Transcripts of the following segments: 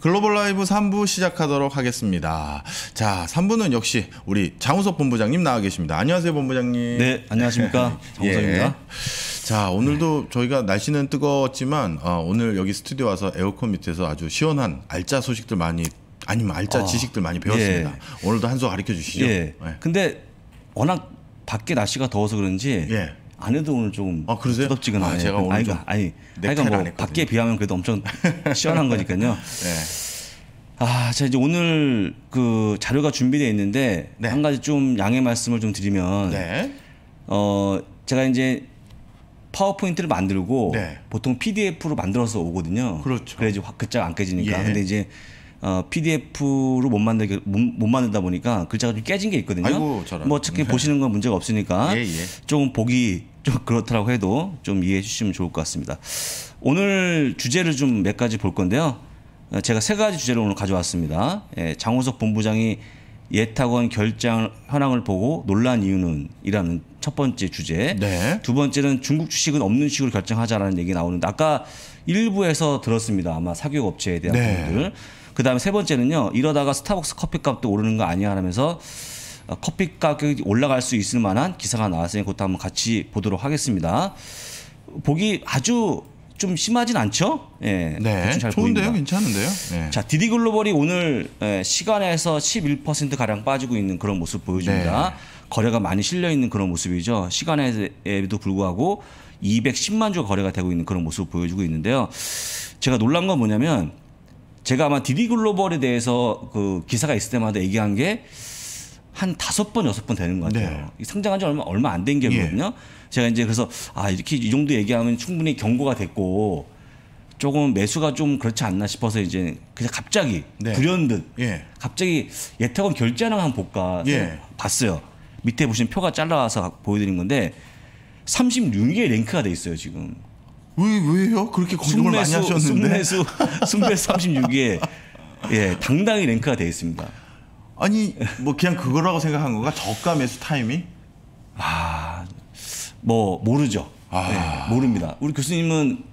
글로벌 라이브 3부 시작하도록 하겠습니다. 자, 3부는 역시 우리 장우석 본부장님 나와 계십니다. 안녕하세요, 본부장님. 네, 안녕하십니까. 예. 장우석입니다. 예. 자, 오늘도 네. 저희가 날씨는 뜨거웠지만 어, 오늘 여기 스튜디오 와서 에어컨 밑에서 아주 시원한 알짜 소식들 많이 아니면 알짜 어, 지식들 많이 배웠습니다. 예. 오늘도 한 수 가르쳐 주시죠. 예. 예. 근데 워낙 밖에 날씨가 더워서 그런지 예. 안 해도 오늘 조금 아 그러세요? 뜨겁지근하네. 아, 제가 오늘 아니, 좀 아니, 그러니까 뭐 밖에 비하면 그래도 엄청 시원한 거니까요. 네. 아, 자 이제 오늘 그 자료가 준비되어 있는데 네. 한 가지 좀 양해 말씀을 좀 드리면 네. 어 제가 이제 파워포인트를 만들고 네. 보통 PDF로 만들어서 오거든요. 그렇죠. 그래야지 글자가 안 깨지니까. 예. 근데 이제 어, PDF로 못 만들게 못, 만든다 보니까 글자가 좀 깨진 게 있거든요. 아이고, 뭐 어차피 보시는 건 문제가 없으니까 예, 예. 조금 보기 좀그렇더라고 해도 좀 이해해 주시면 좋을 것 같습니다. 오늘 주제를 좀 몇 가지 볼 건데요. 어, 제가 세 가지 주제를 오늘 가져왔습니다. 예, 장호석 본부장이 예탁원 결장 현황을 보고 놀란 이유는이라는 첫 번째 주제. 네. 두 번째는 중국 주식은 없는 식으로 결정하자라는 얘기 나오는데 아까 일부에서 들었습니다. 아마 사교육 업체에 대한 네. 부분들. 네. 그 다음에 세 번째는요. 이러다가 스타벅스 커피값도 오르는 거 아니야 하면서 어, 커피 가격이 올라갈 수 있을 만한 기사가 나왔으니 그것도 한번 같이 보도록 하겠습니다. 보기 아주 좀 심하진 않죠? 예. 네. 잘 좋은데요? 보입니다. 괜찮은데요? 네. 자, 디디글로벌이 오늘 예, 시간에서 11% 가량 빠지고 있는 그런 모습 보여줍니다. 네. 거래가 많이 실려 있는 그런 모습이죠. 시간에도 불구하고 210만 주 거래가 되고 있는 그런 모습 을 보여주고 있는데요. 제가 놀란 건 뭐냐면 제가 아마 디디글로벌에 대해서 그 기사가 있을 때마다 얘기한 게 한 다섯 번 여섯 번 되는 것 같아요. 네. 상장한 지 얼마 얼마 안된 기업이거든요. 예. 제가 이제 그래서 아 이렇게 이 정도 얘기하면 충분히 경고가 됐고 조금 매수가 좀 그렇지 않나 싶어서 이제 그냥 갑자기 네. 불현듯 예. 갑자기 예탁원 결제나한 볼까 예. 봤어요. 밑에 보시면 표가 잘라서 보여드린 건데 3 6에 랭크가 돼 있어요 지금. 왜 왜요? 그렇게 걱정을 많이 하셨는데. 승매수 승배 36위에 예, 당당히 랭크가 되어 있습니다. 아니, 뭐 그냥 그거라고 생각한 건가? 저가 매수 타이밍? 아, 뭐 모르죠. 아... 네, 모릅니다. 우리 교수님은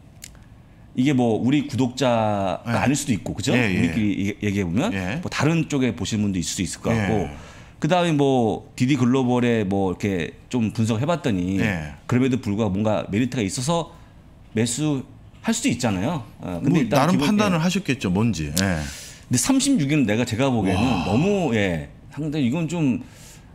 이게 뭐 우리 구독자가 예. 아닐 수도 있고 그죠? 예, 예. 우리끼리 얘기해 보면 예. 뭐 다른 쪽에 보시는 분도 있을 수 있을 것 같고 예. 그다음에 뭐 디디 글로벌에 뭐 이렇게 좀 분석해 봤더니 그럼에도 불구하고 뭔가 메리트가 있어서 매수할 수도 있잖아요. 어, 근데 뭐 일단 나름 기본, 판단을 예. 하셨겠죠, 뭔지. 예. 근데 36일은 내가 제가 보기에는 와. 너무 예 상당히 이건 좀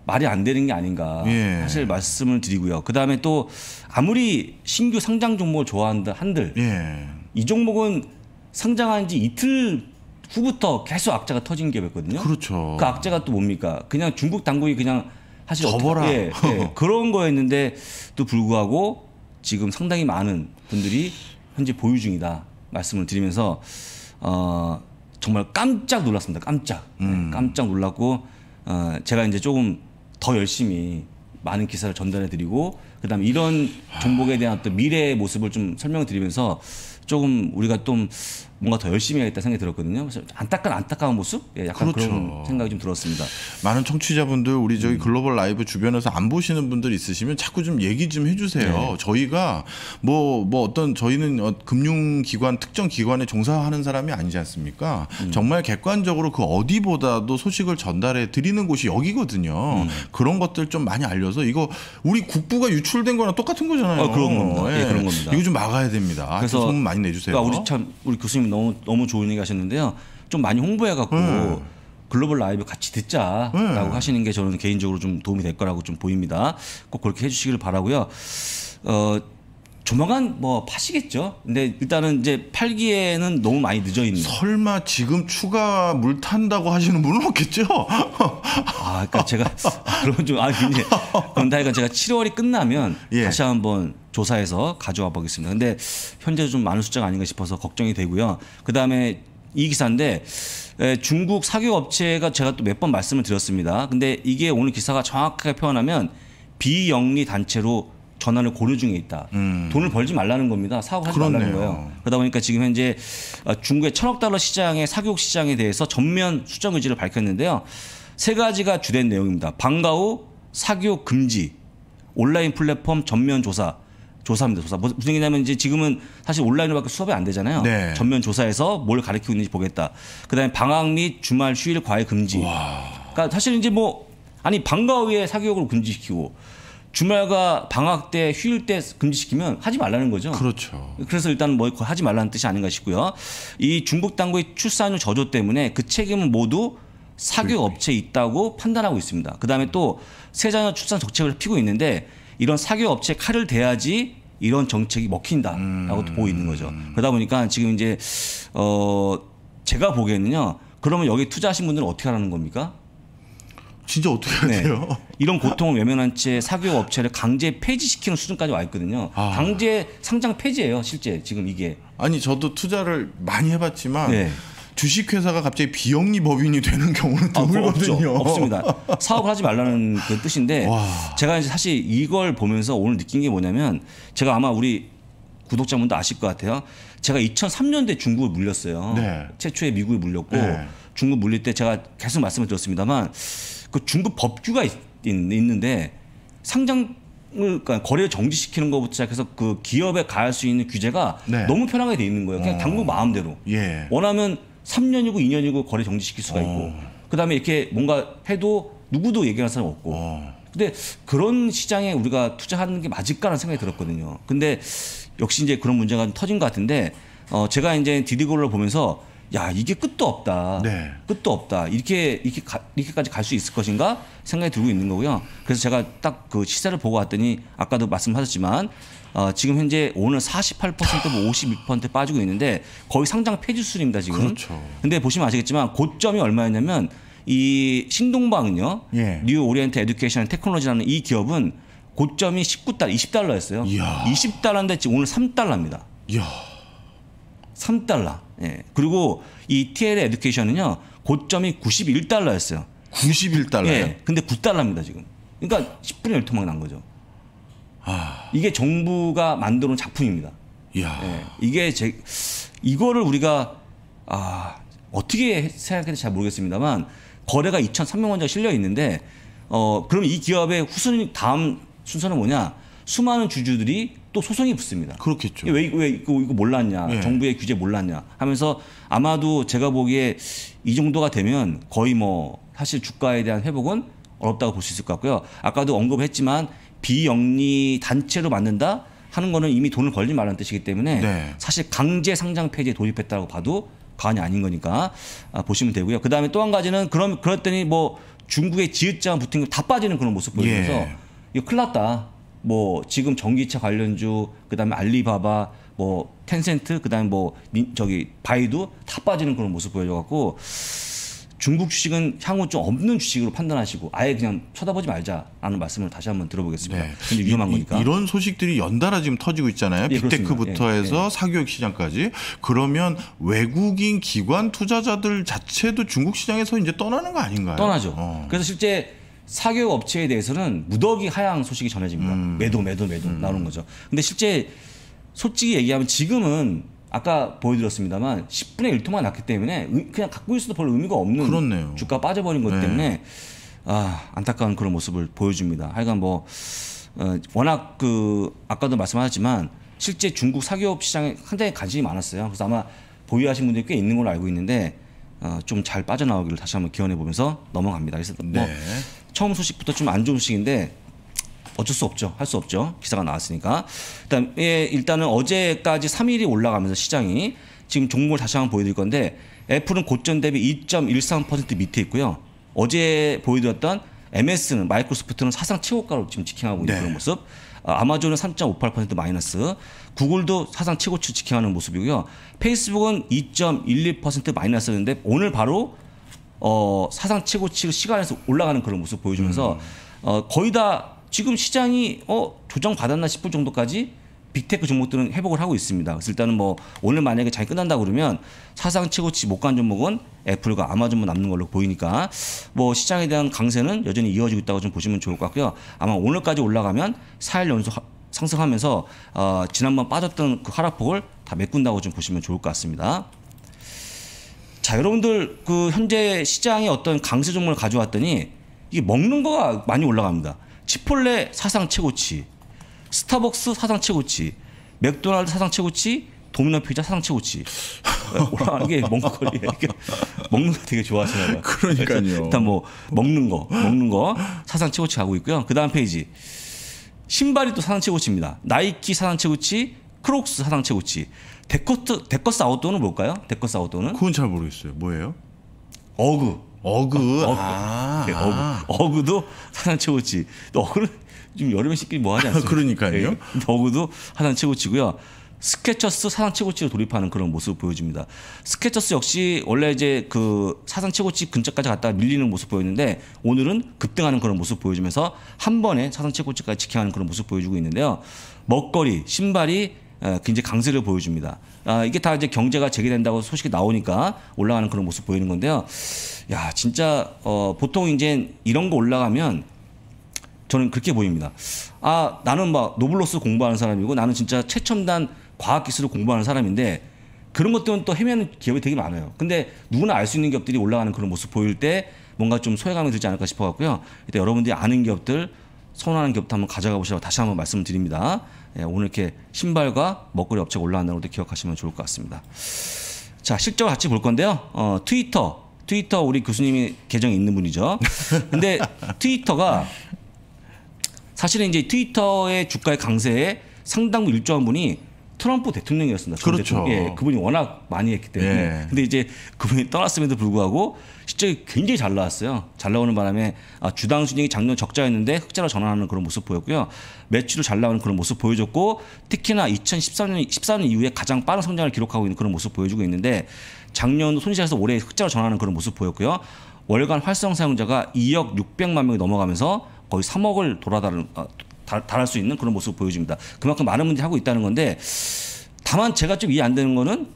말이 안 되는 게 아닌가 예. 사실 말씀을 드리고요. 그 다음에 또 아무리 신규 상장 종목을 좋아한다 한들 예. 이 종목은 상장한 지 이틀 후부터 계속 악재가 터진 기업거든요 그렇죠. 그 악재가 또 뭡니까? 그냥 중국 당국이 그냥 사실 어떻게, 예, 예, 그런 거였는데 또 불구하고 지금 상당히 많은 분들이 현재 보유 중이다 말씀을 드리면서 어, 정말 깜짝 놀랐습니다. 깜짝 네, 음. 깜짝 놀랐고 어, 제가 이제 조금 더 열심히 많은 기사를 전달해드리고 그다음에 이런 종목에 대한 어떤 미래의 모습을 좀 설명드리면서 조금 우리가 좀 뭔가 더 열심히 해야겠다 생각이 들었거든요. 그래서 안타까운 안타까운 모습? 예, 약간 그렇죠. 그런 생각이 좀 들었습니다. 많은 청취자분들 우리 저기 음. 글로벌 라이브 주변에서 안 보시는 분들 있으시면 자꾸 좀 얘기 좀 해주세요. 네. 저희가 뭐뭐 뭐 어떤 저희는 어, 금융기관 특정 기관에 종사하는 사람이 아니지 않습니까? 음. 정말 객관적으로 그 어디보다도 소식을 전달해 드리는 곳이 여기거든요. 음. 그런 것들 좀 많이 알려서 이거 우리 국부가 유출된 거랑 똑같은 거잖아요. 아, 그런 겁니다. 예. 예, 그런 겁니다. 이거 좀 막아야 됩니다. 아, 그래서 소 많이 내주세요. 그러니까 우리 참 우리 교수님 너무 너무 좋은 얘기 하셨는데요. 좀 많이 홍보해 갖고 음. 네. 글로벌 라이브 같이 듣자라고 음. 하시는 게 저는 개인적으로 좀 도움이 될 거라고 좀 보입니다. 꼭 그렇게 해주시길 바라고요. 어, 조만간 뭐 파시겠죠. 근데 일단은 이제 팔기에는 너무 많이 늦어 있는. 설마 지금 추가 물 탄다고 하시는 분은 없겠죠? 아, 그러니까 제가 아, 그런 좀 아니 이제 그런다 이건 제가 7월이 끝나면 예. 다시 한번 조사해서 가져와 보겠습니다. 근데 현재 좀 많은 숫자가 아닌가 싶어서 걱정이 되고요. 그 다음에 이 기사인데 에, 중국 사교 업체가 제가 또 몇 번 말씀을 드렸습니다. 근데 이게 오늘 기사가 정확하게 표현하면 비영리 단체로 전환을 고려 중에 있다. 음. 돈을 벌지 말라는 겁니다. 사업하지 그렇네요. 말라는 거예요. 그러다 보니까 지금 현재 아, 중국의 천억 달러 시장의 사교육 시장에 대해서 전면 수정 의지를 밝혔는데요. 세 가지가 주된 내용입니다. 방과 후 사교육 금지, 온라인 플랫폼 전면 조사, 조사입니다. 조사. 뭐, 무슨 얘기냐면 이제 지금은 사실 온라인으로밖에 수업이 안 되잖아요. 네. 전면 조사해서 뭘 가르치고 있는지 보겠다. 그다음에 방학 및 주말 휴일 과외 금지. 와. 그러니까 사실 이제 뭐 아니 방과 후에 사교육을 금지시키고 주말과 방학 때 휴일 때 금지시키면 하지 말라는 거죠. 그렇죠. 그래서 일단 뭐 하지 말라는 뜻이 아닌가 싶고요. 이 중국 당국의 출산율 저조 때문에 그 책임은 모두 사교 업체에 있다고 판단하고 있습니다. 그다음에 또 세자녀 출산 정책을 피고 있는데 이런 사교 업체 칼을 대야지 이런 정책이 먹힌다라고 음. 보고 있는 거죠. 그러다 보니까 지금 이제 어 제가 보기에는요. 그러면 여기 투자하신 분들은 어떻게 하라는 겁니까? 진짜 어떻게 해야 네. 돼요? 이런 고통을 외면한 채 사교육 업체를 강제 폐지시키는 수준까지 와 있거든요. 아. 강제 상장 폐지예요, 실제 지금 이게. 아니 저도 투자를 많이 해봤지만 네. 주식회사가 갑자기 비영리 법인이 되는 경우는 아, 드물거든요. 아, 없습니다. 사업을 하지 말라는 그 뜻인데 와. 제가 이제 사실 이걸 보면서 오늘 느낀 게 뭐냐면 제가 아마 우리 구독자분도 아실 것 같아요. 제가 2003년대 중국을 물렸어요. 네. 최초에 미국이 물렸고 네. 중국 물릴 때 제가 계속 말씀을 드렸습니다만 그중급 법규가 있, 는데 상장을 그러니까 거래를 정지시키는 것부터 시작해서 그 기업에 가할 수 있는 규제가 네. 너무 편하게 돼 있는 거예요. 그냥 어. 당국 마음대로 예. 원하면 3년이고 2년이고 거래 정지시킬 수가 어. 있고 그다음에 이렇게 뭔가 해도 누구도 얘기할 사람 없고. 어. 근데 그런 시장에 우리가 투자하는 게 맞을까라는 생각이 들었거든요. 근데 역시 이제 그런 문제가 터진 것 같은데 어 제가 이제 디디고를 보면서 야 이게 끝도 없다. 네. 끝도 없다. 이렇게 이렇게 가, 이렇게까지 갈 수 있을 것인가 생각이 들고 있는 거고요. 그래서 제가 딱 그 시세를 보고 왔더니 아까도 말씀하셨지만 어, 지금 현재 오늘 48%뭐52% 빠지고 있는데 거의 상장 폐지 수준입니다 지금. 그렇죠. 근데 보시면 아시겠지만 고점이 얼마였냐면 이 신동방은요. 예. 뉴 오리엔트 에듀케이션 테크놀로지라는 이 기업은 고점이 19달러, 20달러였어요. 이야. 20달러인데 지금 오늘 3달러입니다. 이야. 3달러. 예. 그리고 이 TL의 에듀케이션은요. 고점이 91달러였어요. 91달러요? 예. 근데 9달러입니다, 지금. 그러니까 10분의 1토막 난 거죠. 아... 이게 정부가 만들어 놓은 작품입니다. 야 예. 이게 제 이거를 우리가 아, 어떻게 생각했는지 잘 모르겠습니다만 거래가 2,300만 원자 실려 있는데 어, 그럼 이 기업의 후순위 다음 순서는 뭐냐? 수많은 주주들이 또 소송이 붙습니다. 그렇겠죠. 왜, 왜 이거, 이거 몰랐냐, 네. 정부의 규제 몰랐냐 하면서 아마도 제가 보기에 이 정도가 되면 거의 뭐 사실 주가에 대한 회복은 어렵다고 볼 수 있을 것 같고요. 아까도 언급했지만 비영리 단체로 만든다 하는 거는 이미 돈을 벌지 말라는 뜻이기 때문에 네. 사실 강제 상장 폐지에 도입했다고 봐도 과언이 아닌 거니까 아, 보시면 되고요. 그 다음에 또 한 가지는 그럼 그랬더니 뭐 중국의 지읒장 붙은 거 다 빠지는 그런 모습 보이면서 예. 이거 큰일 났다. 뭐 지금 전기차 관련주 그다음에 알리바바 뭐 텐센트 그다음에 뭐 저기 바이두 다 빠지는 그런 모습 보여줘 갖고 중국 주식은 향후 좀 없는 주식으로 판단하시고 아예 그냥 쳐다보지 말자라는 말씀을 다시 한번 들어보겠습니다. 네. 근데 위험한 거니까. 이런 소식들이 연달아 지금 터지고 있잖아요. 예, 빅테크부터 예, 해서 예. 사교육 시장까지. 그러면 외국인 기관 투자자들 자체도 중국 시장에서 이제 떠나는 거 아닌가요? 떠나죠. 어. 그래서 실제 사교육 업체에 대해서는 무더기 하향 소식이 전해집니다. 음. 매도 매도 매도 음. 나오는 거죠. 근데 실제 솔직히 얘기하면 지금은 아까 보여드렸습니다만 10분의 1토만 났기 때문에 그냥 갖고 있어도 별로 의미가 없는 그렇네요. 주가 빠져버린 것 네. 때문에 아 안타까운 그런 모습을 보여줍니다. 하여간 뭐 어, 워낙 그 아까도 말씀하셨지만 실제 중국 사교육 시장에 상당히 관심이 많았어요. 그래서 아마 보유하신 분들이 꽤 있는 걸로 알고 있는데 어, 좀잘 빠져나오기를 다시 한번 기원해 보면서 넘어갑니다. 그래서 뭐 네. 뭐 처음 소식부터 좀 안 좋은 소식인데 어쩔 수 없죠. 할 수 없죠. 기사가 나왔으니까. 그다음에 예, 일단은 어제까지 3일이 올라가면서 시장이 지금 종목을 다시 한번 보여드릴 건데 애플은 고점 대비 2.13% 밑에 있고요. 어제 보여드렸던 MS는 마이크로소프트는 사상 최고가로 지금 직행하고 있는 네. 그런 모습. 아, 아마존은 3.58% 마이너스. 구글도 사상 최고치 직행하는 모습이고요. 페이스북은 2.12% 마이너스였는데 오늘 바로 어, 사상 최고치로 시간에서 올라가는 그런 모습 보여주면서 음. 어, 거의 다 지금 시장이 어, 조정 받았나 싶을 정도까지 빅테크 종목들은 회복을 하고 있습니다. 그래서 일단은 뭐 오늘 만약에 잘 끝난다 그러면 사상 최고치 못 간 종목은 애플과 아마존만 남는 걸로 보이니까 뭐 시장에 대한 강세는 여전히 이어지고 있다고 좀 보시면 좋을 것 같고요. 아마 오늘까지 올라가면 4일 연속 상승하면서 어, 지난번 빠졌던 그 하락폭을 다 메꾼다고 좀 보시면 좋을 것 같습니다. 자 여러분들 그 현재 시장에 어떤 강세 종목을 가져왔더니 이게 먹는 거가 많이 올라갑니다. 치폴레 사상 최고치, 스타벅스 사상 최고치, 맥도날드 사상 최고치, 도미노 피자 사상 최고치. 올라가는 게 먹거리에 는 먹는 거 되게 좋아하시나요? 그러니까요. 일단 뭐 먹는 거, 먹는 거 사상 최고치 가고 있고요. 그다음 페이지. 신발이 또 사상최고치입니다. 나이키 사상최고치, 크록스 사상최고치. 데커스 데커스 아웃도어는 뭘까요? 데커스 아웃도어는? 그건 잘 모르겠어요. 뭐예요? 어그. 어그. 어, 어 아. 그 아. 어그. 어그도 사상최고치. 어그는 지금 여름에 신기 뭐하지 않습니까? 그러니까요. 네. 어그도 사상최고치고요. 스케쳐스 사상 최고치를 돌입하는 그런 모습을 보여줍니다. 스케쳐스 역시 원래 이제 그 사상 최고치 근처까지 갔다 밀리는 모습 보였는데 오늘은 급등하는 그런 모습 보여주면서 한 번에 사상 최고치까지 직행하는 그런 모습 보여주고 있는데요. 먹거리, 신발이 굉장히 강세를 보여줍니다. 아, 이게 다 이제 경제가 재개된다고 소식이 나오니까 올라가는 그런 모습 보이는 건데요. 야, 진짜 어, 보통 이제 이런 거 올라가면 저는 그렇게 보입니다. 아, 나는 막 노블로스 공부하는 사람이고 나는 진짜 최첨단 과학 기술을 공부하는 사람인데 그런 것들은또 헤매는 기업이 되게 많아요. 근데 누구나 알 수 있는 기업들이 올라가는 그런 모습 보일 때 뭔가 좀 소외감이 들지 않을까 싶어 갖고요. 일단 여러분들이 아는 기업들 선호하는 기업들 한번 가져가 보시라고 다시 한번 말씀드립니다. 예, 오늘 이렇게 신발과 먹거리 업체가 올라간다는 것도 기억하시면 좋을 것 같습니다. 자, 실적을 같이 볼 건데요. 어, 트위터. 트위터 우리 교수님이 계정이 있는 분이죠. 근데 트위터가 사실은 이제 트위터의 주가의 강세에 상당 부 일조한 분이 트럼프 대통령이었습니다. 그렇죠. 대통령. 예, 그분이 워낙 많이 했기 때문에. 예. 근데 이제 그분이 떠났음에도 불구하고 실적이 굉장히 잘 나왔어요. 잘 나오는 바람에 아, 주당 순이익이 작년 적자였는데 흑자로 전환하는 그런 모습 보였고요. 매출도 잘 나오는 그런 모습 보여줬고 특히나 2013년 14년 이후에 가장 빠른 성장을 기록하고 있는 그런 모습 보여주고 있는데 작년 손실에서 올해 흑자로 전환하는 그런 모습 보였고요. 월간 활성 사용자가 2억 6 0만 명이 넘어가면서 거의 3억을 돌아다는 아, 달할 수 있는 그런 모습을 보여줍니다. 그만큼 많은 분들이 하고 있다는 건데 다만 제가 좀 이해 안 되는 거는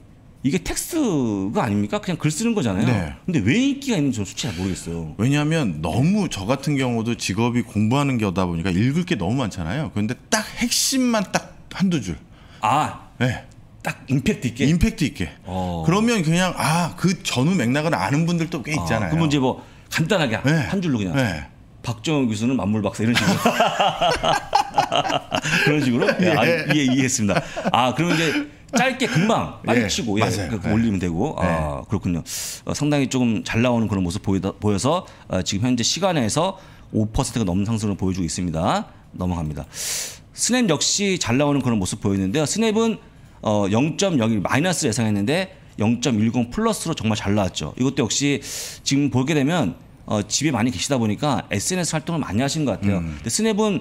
이게 텍스트가 아닙니까? 그냥 글 쓰는 거잖아요. 네. 근데 왜 인기가 있는지 저는 솔직히 잘 모르겠어요. 왜냐하면 너무 저 같은 경우도 직업이 공부하는 게다 보니까 읽을 게 너무 많잖아요. 그런데 딱 핵심만 딱 한두 줄. 아. 네. 딱 임팩트 있게. 임팩트 있게. 어. 그러면 그냥 아 그 전후 맥락을 아는 분들도 꽤 아, 있잖아요. 아, 그럼 이제 뭐 간단하게 네. 한 줄로 그냥. 네. 박정현 교수는 만물 박사 이런 식으로 그런 식으로 예. 아, 예 이해했습니다. 아 그러면 이제 짧게 금방 빨리 치고 예, 예, 예. 올리면 되고 아, 예. 그렇군요. 어, 상당히 조금 잘 나오는 그런 모습 보이다, 보여서 어, 지금 현재 시간에서 5%가 넘는 상승을 보여주고 있습니다. 넘어갑니다. 스냅 역시 잘 나오는 그런 모습 보였는데요. 스냅은 어, 0.01 마이너스 예상했는데 0.10 플러스로 정말 잘 나왔죠. 이것도 역시 지금 보게 되면 어, 집에 많이 계시다 보니까 SNS 활동을 많이 하신 것 같아요. 음. 근데 스냅은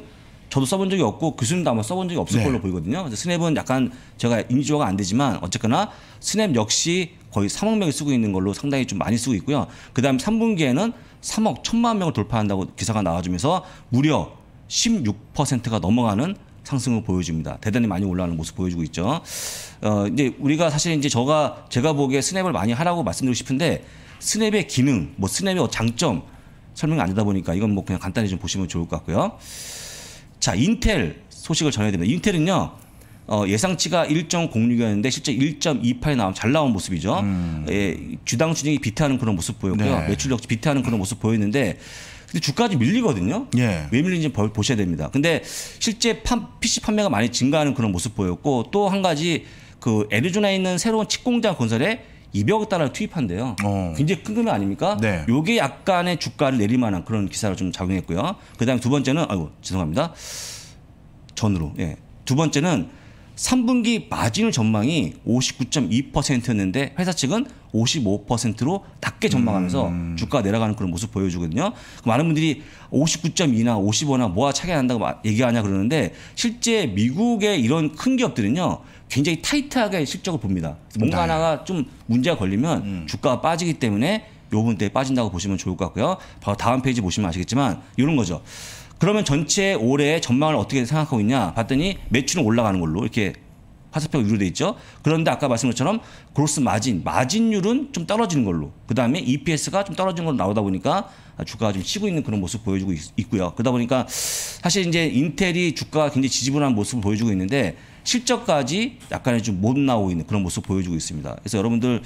저도 써본 적이 없고 교수님도 아마 써본 적이 없을 네. 걸로 보이거든요. 그래서 스냅은 약간 제가 인지도가 안 되지만 어쨌거나 스냅 역시 거의 3억 명이 쓰고 있는 걸로 상당히 좀 많이 쓰고 있고요. 그다음 3분기에는 3억 1천만 명을 돌파한다고 기사가 나와주면서 무려 16%가 넘어가는 상승을 보여줍니다. 대단히 많이 올라가는 모습 보여주고 있죠. 어, 이제 우리가 사실 이제 저가 제가 보기에 스냅을 많이 하라고 말씀드리고 싶은데 스냅의 기능, 뭐 스냅의 장점 설명이 안 되다 보니까 이건 뭐 그냥 간단히 좀 보시면 좋을 것 같고요. 자, 인텔 소식을 전해야 됩니다. 인텔은요. 어, 예상치가 1.06이었는데 실제 1.28에 나온 잘 나온 모습이죠. 음. 예, 주당 추징이 비태하는 그런 모습 보였고요. 네. 매출 역시 비태하는 그런 모습 보였는데 근데 주가지 밀리거든요. 예. 왜 밀리는지 보셔야 됩니다. 근데 실제 판, PC 판매가 많이 증가하는 그런 모습 보였고 또 한 가지 그에리조나에 있는 새로운 칩 공장 건설에 200억 달러를 투입한대요. 어. 굉장히 큰 금액 아닙니까? 네. 요게 약간의 주가를 내릴만한 그런 기사를 좀 작용했고요. 그다음 두 번째는 아이고 죄송합니다. 전으로. 예. 두 번째는 3분기 마진율 전망이 59.2%였는데 회사 측은 55%로 낮게 전망하면서 음. 주가가 내려가는 그런 모습 보여주거든요. 그 많은 분들이 59.2나 5 0원나 뭐가 차이가 난다고 얘기하냐 그러는데 실제 미국의 이런 큰 기업들은요. 굉장히 타이트하게 실적을 봅니다. 뭔가 네. 하나가 좀 문제가 걸리면 음. 주가가 빠지기 때문에 요 분대에 빠진다고 보시면 좋을 것 같고요. 바로 다음 페이지 보시면 아시겠지만 이런 거죠. 그러면 전체 올해 전망을 어떻게 생각하고 있냐 봤더니 매출은 올라가는 걸로 이렇게 화살표가 위로 돼 있죠. 그런데 아까 말씀 것처럼 그로스 마진, 마진율은 좀 떨어지는 걸로. 그다음에 EPS가 좀 떨어지는 걸로 나오다 보니까 주가가 좀 쉬고 있는 그런 모습 보여주고 있, 고요 그러다 보니까 사실 이제 인텔이 주가가 굉장히 지지분한 모습을 보여주고 있는데 실적까지 약간의 좀 못 나오고 있는 그런 모습 보여주고 있습니다. 그래서 여러분들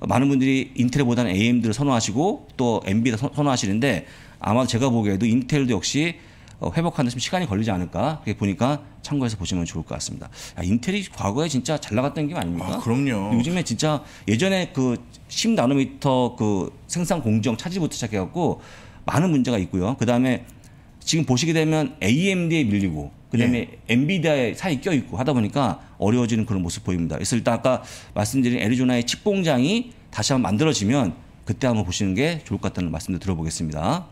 많은 분들이 인텔보다는 AMD를 선호하시고 또엔비디 선호하시는데 아마 제가 보기에도 인텔도 역시 어, 회복하는 좀 시간이 걸리지 않을까 그게 보니까 참고해서 보시면 좋을 것 같습니다. 야, 인텔이 과거에 진짜 잘 나갔던 게 아닙니까? 아, 그럼요. 요즘에 진짜 예전에 그 10나노미터 그 생산 공정 차질부터 시작해갖고 많은 문제가 있고요. 그 다음에 지금 보시게 되면 AMD에 밀리고 그다음에 예. 엔비디아에 사이 껴 있고 하다 보니까 어려워지는 그런 모습 보입니다. 그래서 일단 아까 말씀드린 애리조나의 칩 공장이 다시 한번 만들어지면 그때 한번 보시는 게 좋을 것 같다는 말씀도 들어보겠습니다.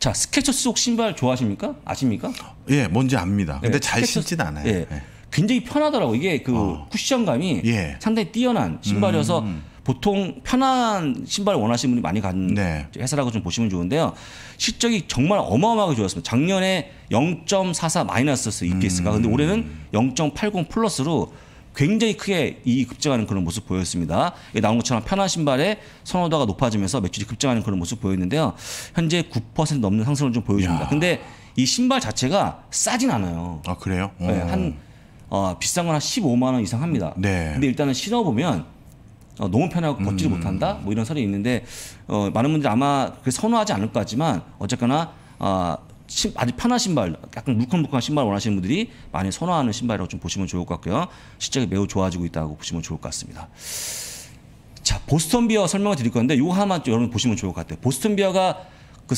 자, 스케쳐스 혹 신발 좋아하십니까? 아십니까? 예, 뭔지 압니다. 근데 네, 잘 신진 않아요. 예. 예. 굉장히 편하더라고. 이게 그 어. 쿠션감이 예. 상당히 뛰어난 신발이어서 음. 보통 편한 신발을 원하시는 분이 많이 간 네. 회사라고 좀 보시면 좋은데요. 실적이 정말 어마어마하게 좋았습니다. 작년에 0.44 마이너스였어요. EPS가. 음. 근데 올해는 0.80 플러스로 굉장히 크게 이 급증하는 그런 모습 보였습니다. 나온 것처럼 편한 신발의 선호도가 높아지면서 매출이 급증하는 그런 모습 보였는데요. 현재 9% 넘는 상승을 좀 보여줍니다. 야. 근데 이 신발 자체가 싸진 않아요. 아 그래요? 네, 한 어, 비싼 건 한 15만 원 이상 합니다. 네. 근데 일단은 신어 보면 어, 너무 편하고 걷지를 음. 못한다 뭐 이런 설이 있는데 어, 많은 분들이 아마 그 선호하지 않을 것 같지만 어쨌거나 어, 아, 신, 아주 편한 신발, 약간 물컹물컹한 신발 원하시는 분들이 많이 선호하는 신발이라고 좀 보시면 좋을 것 같고요. 실적이 매우 좋아지고 있다고 보시면 좋을 것 같습니다. 자, 보스턴 비어 설명을 드릴 건데 요 하나만 여러분 보시면 좋을 것 같아요. 보스턴 비어가 그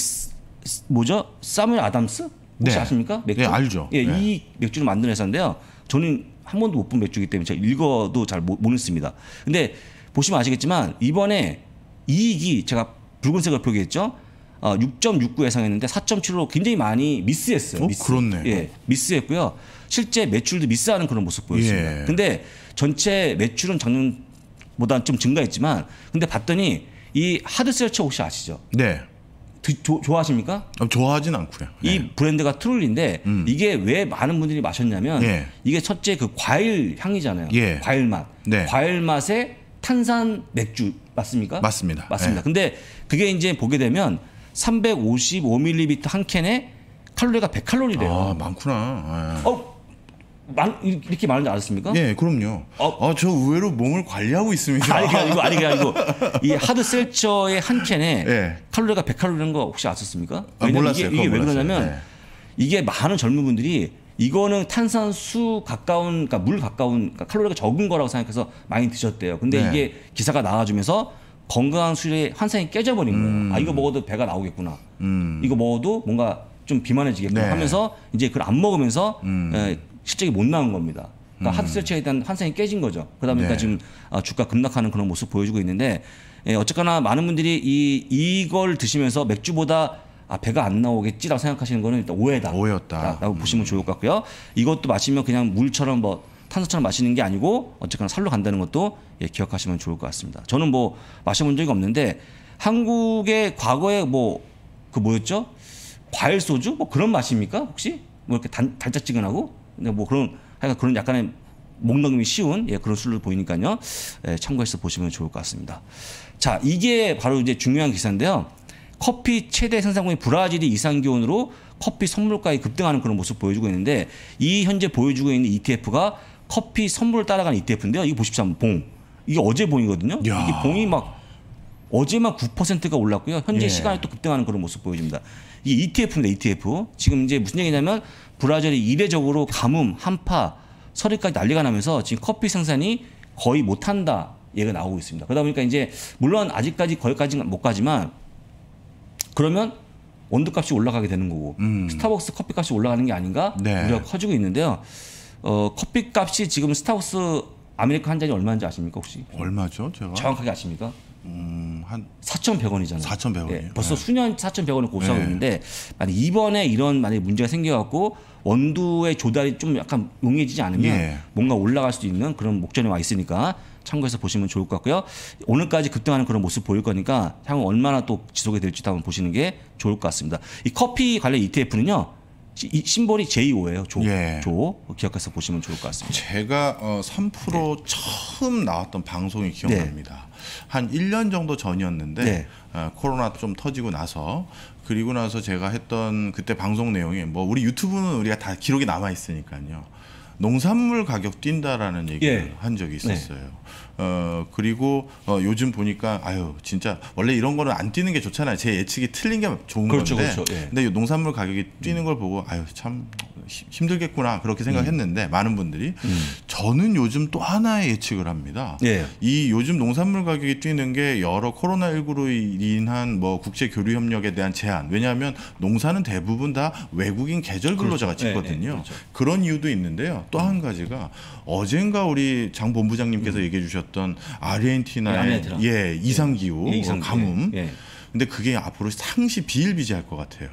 뭐죠? 사무엘 아담스? 혹시 네. 아십니까? 네, 맥주? 네, 알죠. 예, 네. 이 맥주를 만든 회사인데요. 저는 한 번도 못 본 맥주이기 때문에 제가 읽어도 잘 못 읽습니다. 근데 보시면 아시겠지만 이번에 이익이 제가 붉은색을 표기했죠. 어, 6.69 예상했는데 4.7로 굉장히 많이 미스했어요. 어, 미스. 그렇네. 예, 미스했고요. 실제 매출도 미스하는 그런 모습 보였습니다. 예. 근데 전체 매출은 작년보다 좀 증가했지만 근데 봤더니 이 하드셀처 혹시 아시죠? 네. 드, 조, 좋아하십니까? 어, 좋아하진 않고요. 네. 이 브랜드가 트롤인데 음. 이게 왜 많은 분들이 마셨냐면 예. 이게 첫째 그 과일 향이잖아요. 예. 과일 맛. 네. 과일 맛에 탄산 맥주 맞습니까? 맞습니다. 맞습니다. 예. 근데 그게 이제 보게 되면 355ml 한 캔에 칼로리가 100칼로리래요. 아, 많구나. 예. 어, 많, 이렇게 많은 줄 알았습니까? 예, 그럼요. 어, 아, 저 의외로 몸을 관리하고 있습니다. 아니, 그게 아니고, 아니, 그게 아니고, 이 하드 셀처의 한 캔에 예. 칼로리가 100칼로리라는 거 혹시 아셨습니까? 아, 몰랐어요. 이게, 이게 왜 몰랐어요. 그러냐면, 예. 이게 많은 젊은 분들이 이거는 탄산수 가까운 그러니까 물 가까운 그러니까 칼로리가 적은 거라고 생각해서 많이 드셨대요. 근데 네. 이게 기사가 나와주면서 건강한 술의 환상이 깨져버린 거예요. 음. 아 이거 먹어도 배가 나오겠구나. 음. 이거 먹어도 뭔가 좀 비만해지겠구나 네. 하면서 이제 그걸 안 먹으면서 음. 에, 예, 실적이 못 나온 겁니다. 그러니까 하드셀치에 음. 대한 환상이 깨진 거죠. 그러다 보니까 네. 지금 아, 주가 급락하는 그런 모습 보여주고 있는데 에, 예, 어쨌거나 많은 분들이 이 이걸 드시면서 맥주보다 아 배가 안 나오겠지라고 생각하시는 거는 일단 오해다. 오해였다라고 음. 보시면 좋을 것 같고요. 이것도 마시면 그냥 물처럼 뭐 탄소처럼 마시는 게 아니고 어쨌거나 살로 간다는 것도 예, 기억하시면 좋을 것 같습니다. 저는 뭐 마셔본 적이 없는데 한국의 과거에 뭐 그 뭐였죠? 과일 소주 뭐 그런 맛입니까 혹시 뭐 이렇게 단, 달짝지근하고 네, 뭐 그런 하여간 그런 약간의 목넘김이 쉬운 예, 그런 술로 보이니까요. 예, 참고해서 보시면 좋을 것 같습니다. 자, 이게 바로 이제 중요한 기사인데요. 커피 최대 생산국인 브라질이 이상 기온으로 커피 선물가에 급등하는 그런 모습 보여주고 있는데 이 현재 보여주고 있는 ETF가 커피 선물 따라가는 ETF인데요. 이거 보십시오. 봉. 이게 어제 봉이거든요. 야. 이게 봉이 막 어제만 9%가 올랐고요. 현재 예. 시간이 또 급등하는 그런 모습 보여줍니다. 이게 ETF입니다. ETF. 지금 이제 무슨 얘기냐면 브라질이 이례적으로 가뭄, 한파, 서리까지 난리가 나면서 지금 커피 생산이 거의 못한다 얘가 기 나오고 있습니다. 그러다 보니까 이제 물론 아직까지 거기까지는 못 가지만 그러면 원두값이 올라가게 되는 거고 음. 스타벅스 커피값이 올라가는 게 아닌가 네. 우리가 커지고 있는데요. 어, 커피값이 지금 스타벅스 아메리카 한 잔이 얼마인지 아십니까 혹시? 얼마죠, 제가? 정확하게 아십니까? 음, 한 4,100원이잖아요. 4,100원이요. 네, 예, 벌써 네. 수년 4,100원을 고수하고 네. 있는데 만약 이번에 이런 만약 문제가 생겨갖고 원두의 조달이 좀 약간 용이해지지 않으면 예. 뭔가 올라갈 수도 있는 그런 목전에 와 있으니까 참고해서 보시면 좋을 것 같고요. 오늘까지 급등하는 그런 모습 보일 거니까 향후 얼마나 또 지속이 될지도 한번 보시는 게 좋을 것 같습니다. 이 커피 관련 ETF는요. 이 심볼이 JO예요. 조. 예. 조. 기억해서 보시면 좋을 것 같습니다. 제가 어, 3% 네. 처음 나왔던 방송이 기억납니다. 네. 한 1년 정도 전이었는데 네. 어, 코로나 좀 터지고 나서 그리고 나서 제가 했던 그때 방송 내용이 뭐 우리 유튜브는 우리가 다 기록이 남아 있으니까요. 농산물 가격 뛴다라는 얘기를 예. 한 적이 네. 있었어요. 네. 어 그리고 어, 요즘 보니까 아유 진짜 원래 이런 거는 안 뛰는 게 좋잖아요. 제 예측이 틀린 게 좋은 그렇죠, 건데. 그렇죠. 예. 근데 농산물 가격이 뛰는 걸 보고 아유 참 힘들겠구나 그렇게 생각했는데 음. 많은 분들이 음. 저는 요즘 또 하나의 예측을 합니다. 예. 이 요즘 농산물 가격이 뛰는 게 여러 코로나 19로 인한 뭐 국제 교류 협력에 대한 제한. 왜냐하면 농사는 대부분 다 외국인 계절 근로자가 그렇죠. 짓거든요. 예, 예, 그렇죠. 그런 이유도 있는데요. 또한 가지가 어젠가 우리 장 본부장님께서 음. 얘기해 주셨던 아르헨티나의 예, 예 이상 기후 예, 이상 가뭄. 예. 근데 그게 앞으로 상시 비일비재할 것 같아요.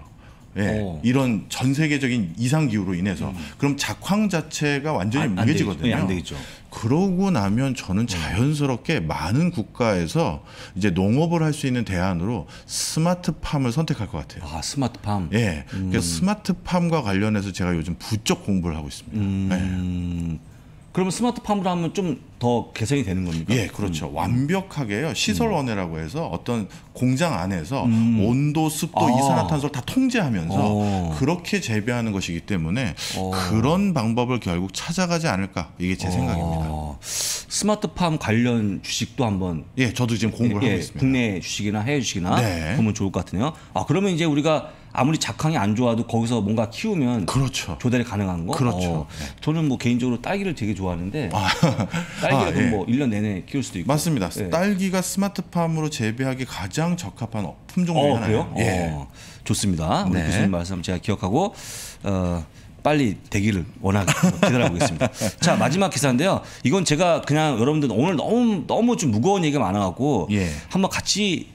예, 이런 전 세계적인 이상 기후로 인해서 음. 그럼 작황 자체가 완전히 안, 무게지거든요 안, 안 되겠죠. 그러고 나면 저는 네. 자연스럽게 많은 국가에서 이제 농업을 할 수 있는 대안으로 스마트팜을 선택할 것 같아요. 아 스마트팜. 예. 음. 스마트팜과 관련해서 제가 요즘 부쩍 공부를 하고 있습니다. 네. 음. 예. 그러면 스마트 팜으로 하면 좀 더 개선이 되는 겁니까? 예, 그렇죠. 음. 완벽하게요. 시설원해라고 해서 어떤 공장 안에서 음. 온도, 습도, 아. 이산화탄소를 다 통제하면서 어. 그렇게 재배하는 것이기 때문에 어. 그런 방법을 결국 찾아가지 않을까 이게 제 어. 생각입니다. 스마트 팜 관련 주식도 한번 예, 저도 지금 공부를 예, 하고 있습니다. 국내 주식이나 해외 주식이나 네. 보면 좋을 것 같으네요. 아, 그러면 이제 우리가 아무리 작황이 안 좋아도 거기서 뭔가 키우면 그렇죠. 조달이 가능한 거. 그렇죠. 어. 네. 저는 뭐 개인적으로 딸기를 되게 좋아하는데 아. 딸기가 아, 예. 뭐 1년 내내 키울 수도 있고. 맞습니다. 예. 딸기가 스마트팜으로 재배하기 가장 적합한 품종 중에 어, 하나예요. 예. 어, 좋습니다. 우리 네. 교수님 말씀 제가 기억하고 어, 빨리 되기를 워낙 기다려보겠습니다. 자 마지막 기사인데요. 이건 제가 그냥 여러분들 오늘 너무 너무 좀 무거운 얘기가 많아갖고 예. 한번 같이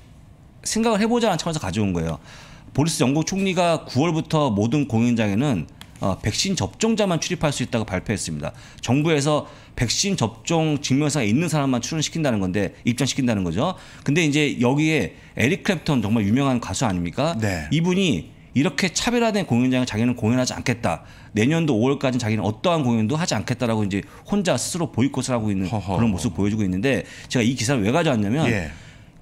생각을 해보자는 차원에서 가져온 거예요. 보리스 영국 총리가 9월부터 모든 공연장에는 어, 백신 접종자만 출입할 수 있다고 발표했습니다. 정부에서 백신 접종 증명서가 있는 사람만 출연시킨다는 건데 입장시킨다는 거죠. 근데 이제 여기에 에릭 클랩턴 정말 유명한 가수 아닙니까? 네. 이분이 이렇게 차별화된 공연장을 자기는 공연하지 않겠다. 내년도 5월까지는 자기는 어떠한 공연도 하지 않겠다라고 이제 혼자 스스로 보이콧을 하고 있는 허허. 그런 모습 보여주고 있는데 제가 이 기사를 왜 가져왔냐면 예.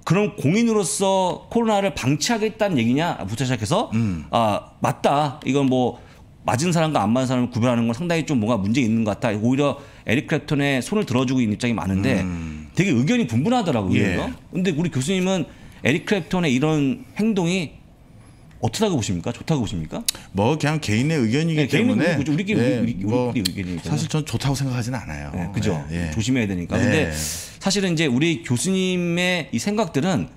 그럼 공인으로서 코로나를 방치하겠다는 얘기냐? 부터 시작해서 음. 아 맞다. 이건 뭐 맞은 사람과 안 맞은 사람을 구별하는 건 상당히 좀 뭔가 문제 있는 것 같다. 오히려 에릭 크랩톤의 손을 들어주고 있는 입장이 많은데 음. 되게 의견이 분분하더라고요. 예. 근데 우리 교수님은 에릭 크랩톤의 이런 행동이 어떻다고 보십니까? 좋다고 보십니까? 뭐 그냥 개인의 의견이기 네, 때문에 의견이죠. 우리끼리 네, 우리, 뭐 의견이 사실 전 좋다고 생각하지는 않아요. 네, 그죠? 네, 예. 조심해야 되니까. 네. 근데 사실은 이제 우리 교수님의 이 생각들은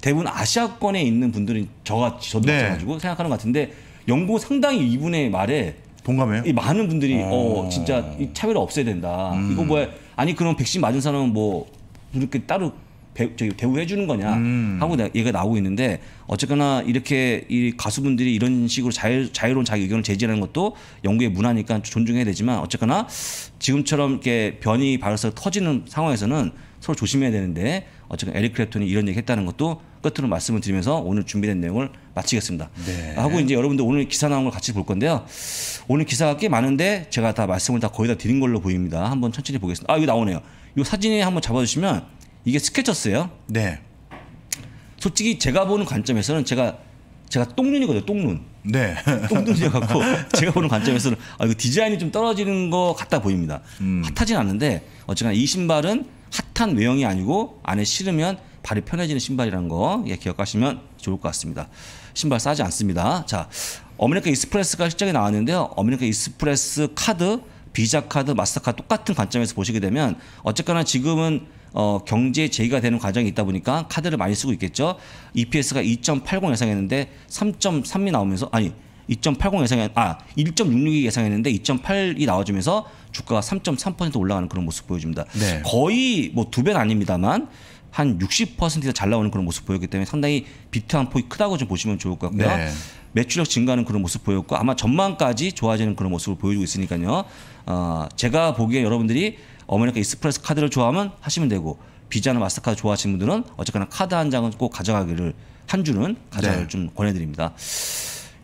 대부분 아시아권에 있는 분들은 저같 저도 네. 마찬가지고 생각하는 것 같은데 연구 상당히 이분의 말에 동감해요. 이 많은 분들이 어, 어 진짜 이차별없애야 된다. 음. 이거 뭐야? 아니 그럼 백신 맞은 사람은 뭐 이렇게 따로 배, 저기 우해 주는 거냐 음. 하고 얘가 기 나오고 있는데 어쨌거나 이렇게 이 가수분들이 이런 식으로 자유, 자유로운 자기 의견을 제지하는 것도 영국의 문화니까 존중해야 되지만 어쨌거나 지금처럼 이렇게 변이 바이러스가 터지는 상황에서는 서로 조심해야 되는데 어쨌든 에릭 크래톤이 프 이런 얘기 했다는 것도 끝으로 말씀을 드리면서 오늘 준비된 내용을 마치겠습니다. 네. 하고 이제 여러분들 오늘 기사 나온 걸 같이 볼 건데요. 오늘 기사가 꽤 많은데 제가 다 말씀을 다 거의 다 드린 걸로 보입니다. 한번 천천히 보겠습니다. 아, 여기 나오네요. 이 사진에 한번 잡아주시면 이게 스케쳐스예요. 네. 솔직히 제가 보는 관점에서는 제가 제가 똥눈이거든요. 똥눈. 네. 똥눈이어 갖고 제가 보는 관점에서는 아, 이거 디자인이 좀 떨어지는 것 같다 보입니다. 음. 핫하진 않는데 어쨌거나 이 신발은 핫한 외형이 아니고 안에 실으면 발이 편해지는 신발이라는 거 예, 기억하시면 좋을 것 같습니다. 신발 싸지 않습니다. 자, 어메리카 익스프레스가 실적이 나왔는데요. 어메리카 익스프레스 카드, 비자 카드, 마스터카드 똑같은 관점에서 보시게 되면 어쨌거나 지금은 어, 경제 제기가 되는 과정이 있다 보니까 카드를 많이 쓰고 있겠죠. EPS가 2.80 예상했는데 3.3이 나오면서 아니 2.80 예상 아 1.66이 예상했는데 2.8이 나와주면서 주가가 3.3% 올라가는 그런 모습 보여줍니다. 네. 거의 뭐 두 배는 아닙니다만 한 60%가 잘 나오는 그런 모습 보였기 때문에 상당히 비트한 폭이 크다고 좀 보시면 좋을 것 같고요. 네. 매출력 증가하는 그런 모습 보였고 아마 전망까지 좋아지는 그런 모습을 보여주고 있으니까요. 어, 제가 보기에 여러분들이 어머니가 익스프레스 카드를 좋아하면 하시면 되고 비자나 마스터카드 좋아하시는 분들은 어쨌거나 카드 한 장은 꼭 가져가기를 한 주는 가져가기를 네. 좀 권해드립니다.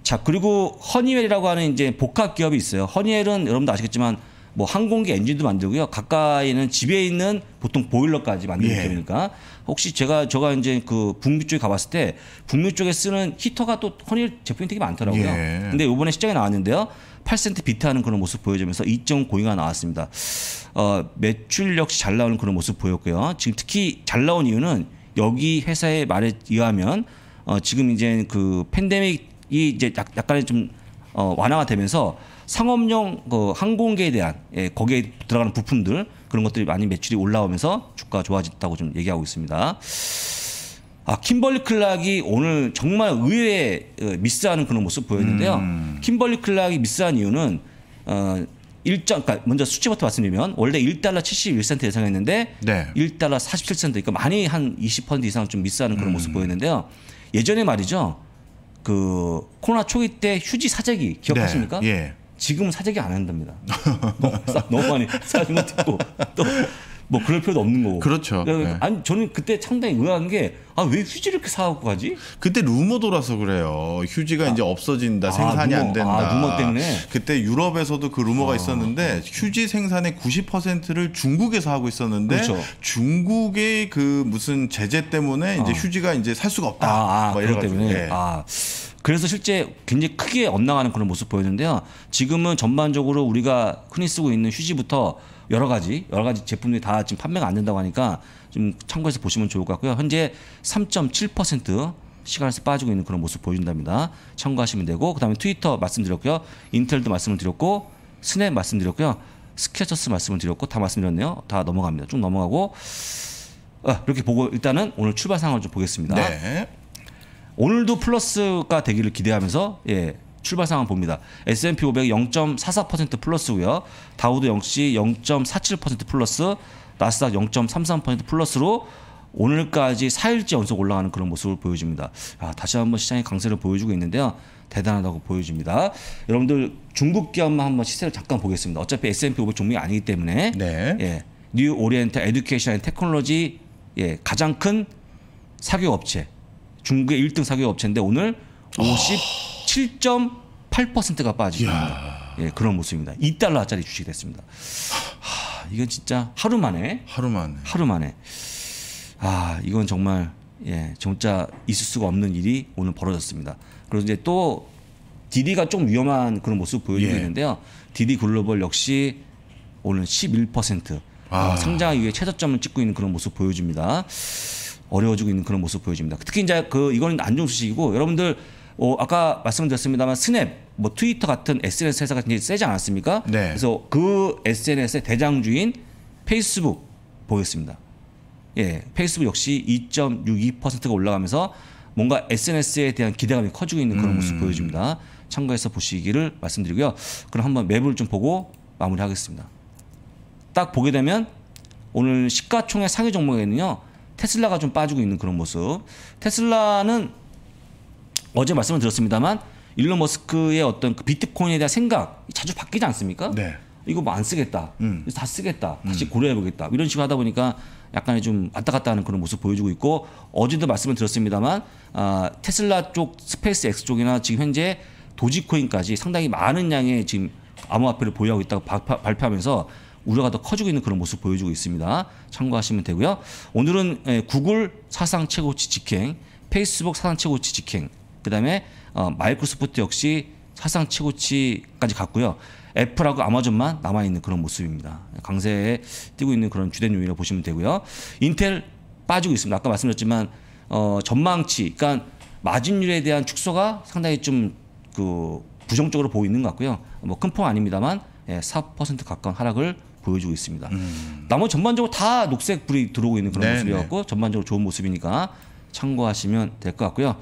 자 그리고 허니웰이라고 하는 이제 복합 기업이 있어요. 허니웰은 여러분도 아시겠지만 뭐 항공기 엔진도 만들고요. 가까이는 집에 있는 보통 보일러까지 만드는 예. 기업이니까 혹시 제가 저가 이제 그 북미 쪽에 가봤을 때 북미 쪽에 쓰는 히터가 또 허니웰 제품이 되게 많더라고요. 예. 근데 이번에 시장에 나왔는데요. 8센트 비트하는 그런 모습 보여주면서 2.52가 나왔습니다. 어, 매출 역시 잘 나오는 그런 모습 보였고요. 지금 특히 잘 나온 이유는 여기 회사의 말에 의하면 어, 지금 이제 그 팬데믹이 이제 약간의 좀 어, 완화가 되면서 상업용 그 항공계에 대한 예, 거기에 들어가는 부품들 그런 것들이 많이 매출이 올라오면서 주가 좋아졌다고 좀 얘기하고 있습니다. 아, 킴벌리 클락이 오늘 정말 의외의 어, 미스하는 그런 모습 보였는데요. 음. 킴벌리 클락이 미스한 이유는 어, 1점, 그러니까 먼저 수치부터 말씀드리면 원래 1달러 71센트 예상했는데 네. 1달러 47센트, 그러니까 많이 한 20% 이상 좀 미스하는 그런 음. 모습 보였는데요. 예전에 말이죠. 그 코로나 초기 때 휴지 사재기 기억하십니까? 네. 예. 지금은 사재기 안 한답니다. 너무, 너무 많이 사지못했고또 뭐 그럴 필요도 없는 거고. 그렇죠. 네. 네. 아니 저는 그때 상당히 의아한 게아왜 휴지를 이렇게 사갖고 가지? 그때 루머 돌아서 그래요. 휴지가 아, 이제 없어진다, 아, 생산이 루머, 안 된다. 아, 루머 때문에. 그때 유럽에서도 그 루머가 아. 있었는데 휴지 생산의 90%를 중국에서 하고 있었는데 그렇죠. 중국의 그 무슨 제재 때문에 이제 아. 휴지가 이제 살 수가 없다. 아, 아, 뭐 이런 때문에. 네. 아. 그래서 실제 굉장히 크게 엇나가는 그런 모습 보였는데요. 지금은 전반적으로 우리가 흔히 쓰고 있는 휴지부터 여러 가지 여러 가지 제품들이 다 지금 판매가 안 된다고 하니까 좀 참고해서 보시면 좋을 것 같고요. 현재 3.7% 시간에서 빠지고 있는 그런 모습 보여준답니다. 참고하시면 되고 그다음에 트위터 말씀드렸고요. 인텔도 말씀을 드렸고 스냅 말씀드렸고요. 스케쳐스 말씀을 드렸고 다 말씀드렸네요. 다 넘어갑니다. 쭉 넘어가고 아, 이렇게 보고 일단은 오늘 출발 상황을 좀 보겠습니다. 네. 오늘도 플러스가 되기를 기대하면서 예 출발 상황 봅니다. S&P 500 0.44% 플러스고요. 다우도 역시 0.47% 플러스, 나스닥 0.33% 플러스로 오늘까지 4일째 연속 올라가는 그런 모습을 보여줍니다. 아, 다시 한번 시장의 강세를 보여주고 있는데요. 대단하다고 보여집니다. 여러분들 중국 기업만 한번 시세를 잠깐 보겠습니다. 어차피 S&P 500 종목이 아니기 때문에 네. 예, 뉴 오리엔탈 에듀케이션 앤 테크놀로지 예, 가장 큰 사교업체 중국의 1등 사교업체인데 오늘 50 7.8%가 빠지니다 예, 그런 모습입니다. 2달러짜리 주식이 됐습니다. 하, 이건 진짜 하루 만에 하루 만에 하루 만에 아, 이건 정말 예, 진짜 있을 수가 없는 일이 오늘 벌어졌습니다. 그리고 이제 또 디디가 좀 위험한 그런 모습 보여주고 예. 있는데요. 디디 글로벌 역시 오늘 11% 아. 어, 상장 위후에 최저점을 찍고 있는 그런 모습 보여줍니다. 어려워지고 있는 그런 모습 보여줍니다. 특히 이제 그 이건 안정 수식이고 여러분들 어, 아까 말씀드렸습니다만 스냅, 뭐 트위터 같은 SNS 회사가 굉장히 세지 않았습니까? 네. 그래서 그 SNS의 대장주인 페이스북 보겠습니다 예, 페이스북 역시 2.62%가 올라가면서 뭔가 SNS에 대한 기대감이 커지고 있는 그런 음. 모습 음. 보여줍니다. 참고해서 보시기를 말씀드리고요. 그럼 한번 맵을 좀 보고 마무리하겠습니다. 딱 보게 되면 오늘 시가총액 상위 종목에는요 테슬라가 좀 빠지고 있는 그런 모습. 테슬라는 어제 말씀을 드렸습니다만 일론 머스크의 어떤 그 비트코인에 대한 생각 자주 바뀌지 않습니까? 네. 이거 뭐 안 쓰겠다. 음. 다 쓰겠다. 다시 음. 고려해 보겠다. 이런 식으로 하다 보니까 약간의 좀 왔다 갔다 하는 그런 모습 보여주고 있고 어제도 말씀을 드렸습니다만 아, 테슬라 쪽 스페이스 X 쪽이나 지금 현재 도지코인까지 상당히 많은 양의 지금 암호화폐를 보유하고 있다고 발표, 하면서 우려가 더 커지고 있는 그런 모습 보여주고 있습니다. 참고하시면 되고요. 오늘은 예, 구글 사상 최고치 직행, 페이스북 사상 최고치 직행, 그다음에 어, 마이크로소프트 역시 사상 최고치까지 갔고요. 애플하고 아마존만 남아 있는 그런 모습입니다. 강세에 뛰고 있는 그런 주된 요인이라고 보시면 되고요. 인텔 빠지고 있습니다. 아까 말씀드렸지만 어, 전망치, 그러니까 마진율에 대한 축소가 상당히 좀 그 부정적으로 보이는 것 같고요. 뭐 큰 폭 아닙니다만 예, 4% 가까운 하락을 보여주고 있습니다. 음. 나머지 전반적으로 다 녹색 불이 들어오고 있는 그런 네 모습이었고 네. 전반적으로 좋은 모습이니까 참고하시면 될 것 같고요.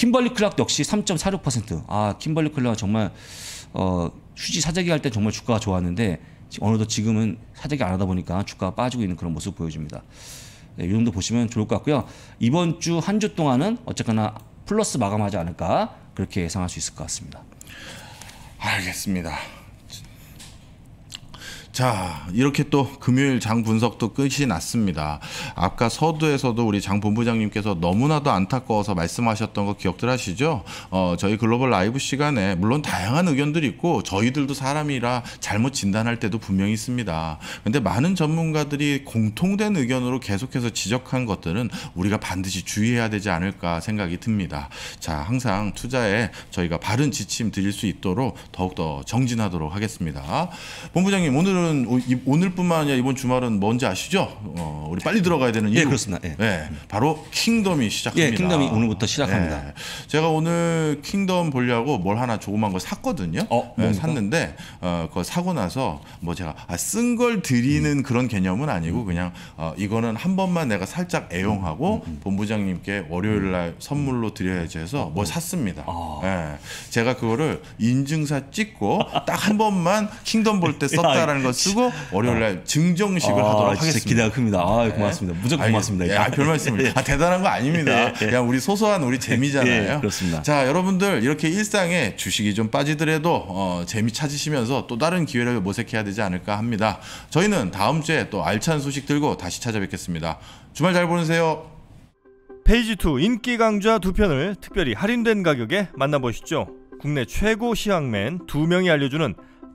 킴벌리 클락 역시 3.46%. 아, 킴벌리 클락 정말 어, 휴지 사재기 할 때 정말 주가가 좋았는데 어느덧 지금은 사재기 안 하다 보니까 주가가 빠지고 있는 그런 모습 보여줍니다. 네, 이 정도 보시면 좋을 것 같고요. 이번 주 한 주 동안은 어쨌거나 플러스 마감하지 않을까 그렇게 예상할 수 있을 것 같습니다. 알겠습니다. 자 이렇게 또 금요일 장 분석도 끝이 났습니다. 아까 서두에서도 우리 장 본부장님께서 너무나도 안타까워서 말씀하셨던 거 기억들 하시죠? 어, 저희 글로벌 라이브 시간에 물론 다양한 의견들이 있고 저희들도 사람이라 잘못 진단할 때도 분명히 있습니다. 근데 많은 전문가들이 공통된 의견으로 계속해서 지적한 것들은 우리가 반드시 주의해야 되지 않을까 생각이 듭니다. 자 항상 투자에 저희가 바른 지침 드릴 수 있도록 더욱더 정진하도록 하겠습니다. 본부장님 오늘은 오늘은 오늘뿐만 아니라 이번 주말은 뭔지 아시죠? 어, 우리 빨리 들어가야 되는 예, 이유. 예, 그렇습니다. 예. 예. 바로 킹덤이 시작합니다. 예, 킹덤이 오늘부터 시작합니다. 예. 제가 오늘 킹덤 보려고 뭘 하나 조그만 거 샀거든요. 어, 예, 샀는데 어, 그거 사고 나서 뭐 제가 아, 쓴걸 드리는 음. 그런 개념은 아니고 그냥 어, 이거는 한 번만 내가 살짝 애용하고 음. 음, 음. 본부장님께 월요일 날 선물로 드려야지 해서 어, 뭘 어. 샀습니다. 아. 예. 제가 그거를 인증사 찍고 딱 한 번만 킹덤 볼 때 썼다라는 거거 쓰고 월요일 날 아. 증정식을 아, 하도록 하겠습니다. 기대가 큽니다. 아, 네. 고맙습니다. 네. 무조건 고맙습니다. 예, 아, 별 말씀을. 예. 아, 대단한 거 아닙니다. 예. 그냥 우리 소소한 우리 예, 재미잖아요. 그렇습니다. 자, 여러분들 이렇게 일상에 주식이 좀 빠지더라도 어, 재미 찾으시면서 또 다른 기회를 모색해야 되지 않을까 합니다. 저희는 다음 주에 또 알찬 소식 들고 다시 찾아뵙겠습니다. 주말 잘 보내세요. 페이지 2 인기 강좌 두 편을 특별히 할인된 가격에 만나보시죠. 국내 최고 시황맨 두 명이 알려주는